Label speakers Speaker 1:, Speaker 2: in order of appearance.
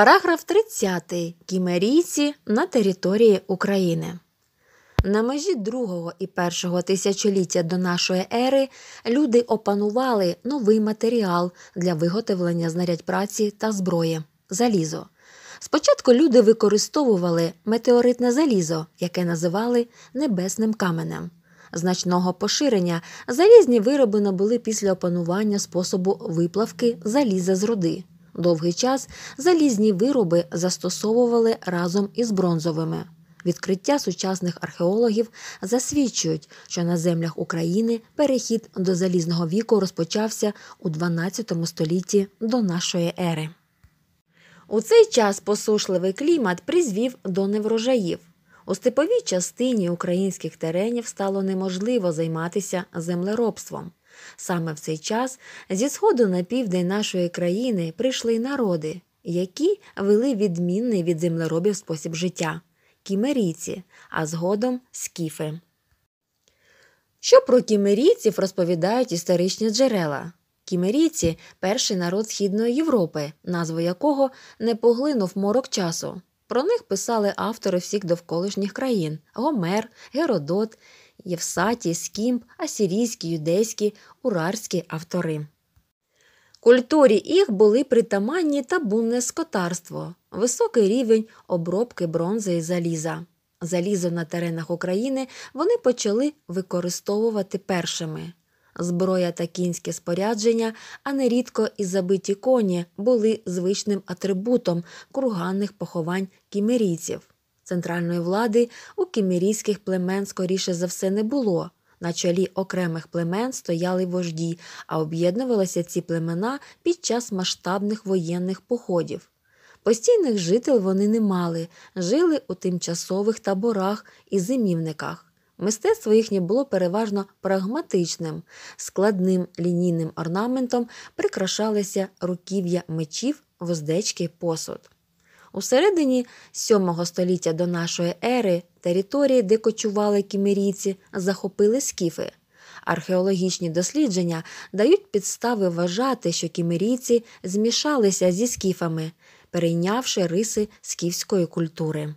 Speaker 1: Параграф 30. Кімерійці на території України. На межі другого і першого тисячоліття до нашої ери люди опанували новий матеріал для виготовлення знарядь праці та зброї залізо. Спочатку люди використовували метеоритне залізо, яке називали небесним каменем. Значного поширення залізні вироби набули після опанування способу виплавки заліза з руди. Довгий час залізні вироби застосовували разом із бронзовими. Відкриття сучасних археологів засвідчують, що на землях України перехід до залізного віку розпочався у 12 столітті до нашої ери. У цей час посушливий клімат призвів до неврожаїв. У степовій частині українських теренів стало неможливо займатися землеробством. Саме в цей час зі сходу на південь нашої країни прийшли народи, які вели відмінний від землеробів спосіб життя кімерійці, а згодом скіфи. Що про кімерійців розповідають історичні джерела? Кімерійці перший народ Східної Європи, назву якого не поглинув морок часу. Про них писали автори всіх довколишніх країн Гомер, Геродот, Євсаті, Скімп, асірійські, юдейські, урарські автори. Культурі їх були притаманні табунне скотарство, високий рівень обробки бронзи і заліза. Залізо на теренах України вони почали використовувати першими. Зброя та кінське спорядження, а нерідко і забиті коні були звичним атрибутом курганних поховань кімерійців. Центральної влади у кімірійських племен скоріше за все не було. На чолі окремих племен стояли вожді, а об'єднувалися ці племена під час масштабних воєнних походів. Постійних жителів вони не мали, жили у тимчасових таборах і зимівниках. Мистецтво їхнє було переважно прагматичним, складним лінійним орнаментом прикрашалися руків'я мечів, воздечки, посуд. У середині VII століття до нашої ери території, де кочували кімерійці, захопили скіфи. Археологічні дослідження дають підстави вважати, що кімерійці змішалися зі скіфами, перейнявши риси скіфської культури.